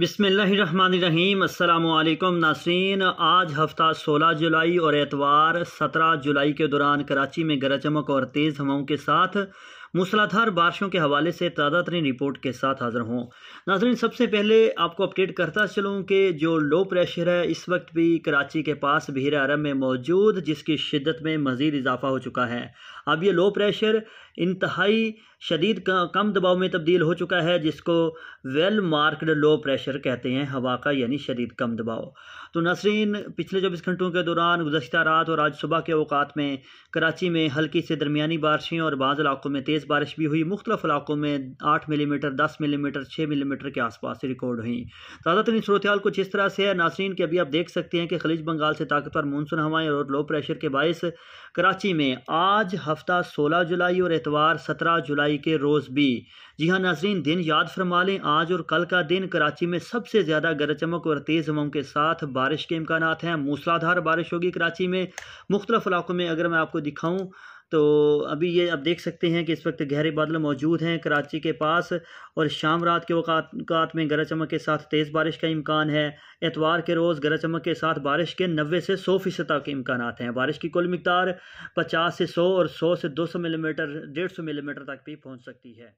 बिसमीम अल्लाम नासरीन आज हफ्ता 16 जुलाई और एतवार 17 जुलाई के दौरान कराची में गरज चमक और तेज़ हवाओं के साथ मूसलाधार बारिशों के हवाले से ताज़ा तरीन रिपोर्ट के साथ हाजिर हों नाजरीन सबसे पहले आपको अपडेट करता चलूँ कि जो लो प्रेशर है इस वक्त भी कराची के पास बहर अरब में मौजूद जिसकी शिदत में मज़ीद इजाफा हो चुका है अब ये लो प्रेशर इंतहाई शदीद कम दबाव में तब्दील हो चुका है जिसको वेल मार्कड लो प्रेशर कहते हैं हवा का यानी शदीद कम दबाव तो नसरीन पिछले चौबीस घंटों के दौरान गुजशत रात और आज सुबह के अवकात में कराची में हल्की से दरमिया बारिशें और बाज़ इलाकों में तेज़ तेज़ बारिश भी हुई मुख्तलिफ इलाकों में आठ मिलीमीटर दस मिलीमीटर छः मिलीमीटर के आसपास रिकॉर्ड हुई ताज़ा तरीन सूरत कुछ इस तरह से है नासरीन के अभी आप देख सकते हैं कि खलीज बंगाल से ताकतवर मानसून हवाएं और लो प्रेशर के बायस कराची में आज हफ्ता सोलह जुलाई और एतवार सत्रह जुलाई के रोज़ भी जी हाँ नाजरीन दिन याद फरमा लें आज और कल का दिन कराची में सबसे ज़्यादा गरज चमक और तेज़ हवाओं के साथ बारिश के इम्कान हैं मूसलाधार बारिश होगी कराची में मुख्तलिफ इलाकों में अगर मैं आपको दिखाऊँ तो अभी ये आप देख सकते हैं कि इस वक्त गहरे बादल मौजूद हैं कराची के पास और शाम रात के अवकात में गरज चमक के साथ तेज़ बारिश का इम्कान है एतवार के रोज़ गरज चमक के साथ बारिश के नबे से सौ फ़ीसद तक के इम्कान हैं बारिश की कुल मकदार पचास से सौ और सौ से दो सौ मिलीमीटर डेढ़ सौ मिलीमीटर तक भी पहुँच सकती है